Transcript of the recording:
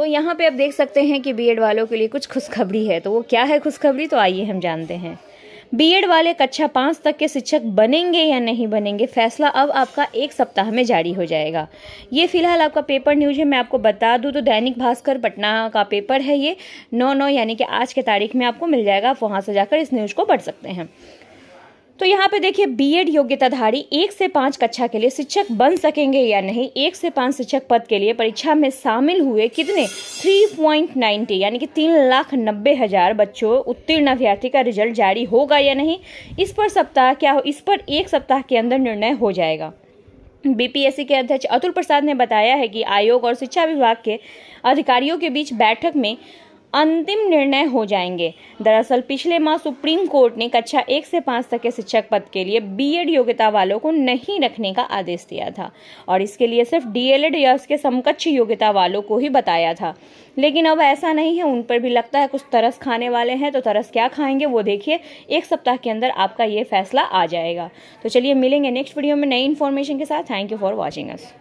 तो यहाँ पे आप देख सकते हैं कि बीएड वालों के लिए कुछ खुशखबरी है तो वो क्या है खुशखबरी तो आइए हम जानते हैं बीएड वाले कक्षा पाँच तक के शिक्षक बनेंगे या नहीं बनेंगे फैसला अब आपका एक सप्ताह में जारी हो जाएगा ये फिलहाल आपका पेपर न्यूज है मैं आपको बता दूं तो दैनिक भास्कर पटना का पेपर है ये नौ नौ यानी कि आज के तारीख में आपको मिल जाएगा आप वहाँ से जाकर इस न्यूज़ को पढ़ सकते हैं तो यहाँ पे देखिए बीएड योग्यताधारी एक से पाँच कक्षा के लिए शिक्षक बन सकेंगे या नहीं एक से पाँच शिक्षक पद के लिए परीक्षा में शामिल हुए कितने थ्री पॉइंट नाइन्टी यानी कि तीन लाख नब्बे हजार बच्चों उत्तीर्ण अभ्यर्थी का रिजल्ट जारी होगा या नहीं इस पर सप्ताह क्या हो इस पर एक सप्ताह के अंदर निर्णय हो जाएगा बीपीएससी के अध्यक्ष अतुल प्रसाद ने बताया है कि आयोग और शिक्षा विभाग के अधिकारियों के बीच बैठक में अंतिम निर्णय हो जाएंगे दरअसल पिछले माह सुप्रीम कोर्ट ने कक्षा एक से पाँच तक के शिक्षक पद के लिए बीएड योग्यता वालों को नहीं रखने का आदेश दिया था और इसके लिए सिर्फ डीएलएड या उसके समकक्ष योग्यता वालों को ही बताया था लेकिन अब ऐसा नहीं है उन पर भी लगता है कुछ तरस खाने वाले हैं तो तरस क्या खाएंगे वो देखिए एक सप्ताह के अंदर आपका ये फैसला आ जाएगा तो चलिए मिलेंगे नेक्स्ट वीडियो में नई इन्फॉर्मेशन के साथ thank you for watching us